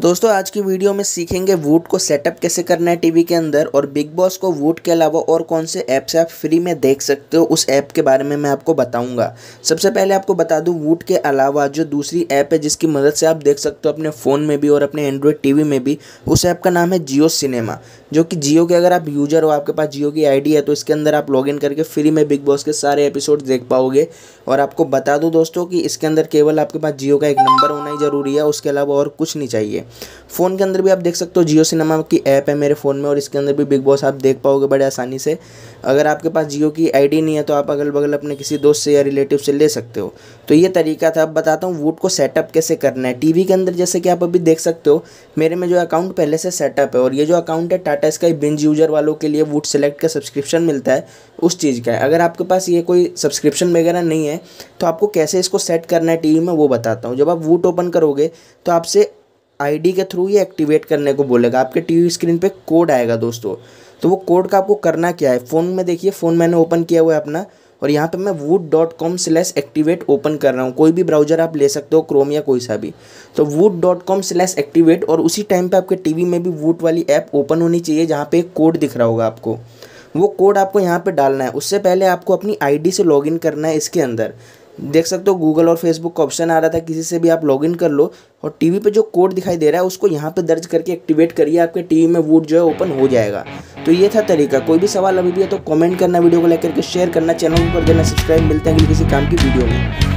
दोस्तों आज की वीडियो में सीखेंगे वूट को सेटअप कैसे करना है टीवी के अंदर और बिग बॉस को वूट के अलावा और कौन से ऐप्स आप फ्री में देख सकते हो उस ऐप के बारे में मैं आपको बताऊंगा सबसे पहले आपको बता दूं वूट के अलावा जो दूसरी ऐप है जिसकी मदद से आप देख सकते हो अपने फ़ोन में भी और अपने एंड्रॉयड टी में भी उस ऐप का नाम है जियो सिनेमा जो कि जियो के अगर आप यूज़र हो आपके पास जियो की आईडी है तो इसके अंदर आप लॉगिन करके फ्री में बिग बॉस के सारे एपिसोड देख पाओगे और आपको बता दूं दोस्तों कि इसके अंदर केवल आपके पास जियो का एक नंबर होना ही ज़रूरी है उसके अलावा और कुछ नहीं चाहिए फ़ोन के अंदर भी आप देख सकते हो जियो सिनेमा की ऐप है मेरे फ़ोन में और इसके अंदर भी बिग बॉस आप देख पाओगे बड़े आसानी से अगर आपके पास जियो की आई नहीं है तो आप अगल बगल अपने किसी दोस्त से या रिलेटिव से ले सकते हो तो ये तरीका था अब बताता हूँ वोट को सेटअप कैसे करना है टी के अंदर जैसे कि आप अभी देख सकते हो मेरे में जो अकाउंट पहले से सेटअप है और ये जो अकाउंट है Tata Tata Sky Binge user वालों के लिए वुड सेलेक्ट का सब्सक्रिप्शन मिलता है उस चीज़ का है अगर आपके पास ये कोई सब्सक्रिप्शन वगैरह नहीं है तो आपको कैसे इसको सेट करना है टीवी में वो बताता हूँ जब आप वूट ओपन करोगे तो आपसे आईडी के थ्रू ये एक्टिवेट करने को बोलेगा आपके टीवी स्क्रीन पे कोड आएगा दोस्तों तो वो कोड का आपको करना क्या है फ़ोन में देखिए फ़ोन मैंने ओपन किया हुआ है अपना और यहाँ पे मैं Voot dot com slash activate open कर रहा हूँ कोई भी ब्राउज़र आप ले सकते हो क्रोम या कोई सा भी तो Voot dot com slash activate और उसी टाइम पे आपके टीवी में भी वूट वाली ऐप ओपन होनी चाहिए जहाँ पे एक कोड दिख रहा होगा आपको वो कोड आपको यहाँ पे डालना है उससे पहले आपको अपनी आईडी से लॉगिन करना है इसके अंदर देख सकते हो गूगल और फेसबुक का ऑप्शन आ रहा था किसी से भी आप लॉगिन कर लो और टीवी पे जो कोड दिखाई दे रहा है उसको यहाँ पे दर्ज करके एक्टिवेट करिए आपके टीवी में वूट जो है ओपन हो जाएगा तो ये था तरीका कोई भी सवाल अभी भी है तो कमेंट करना वीडियो को लेकर के शेयर करना चैनल पर देना सब्सक्राइब मिलते हैं किसी काम की वीडियो में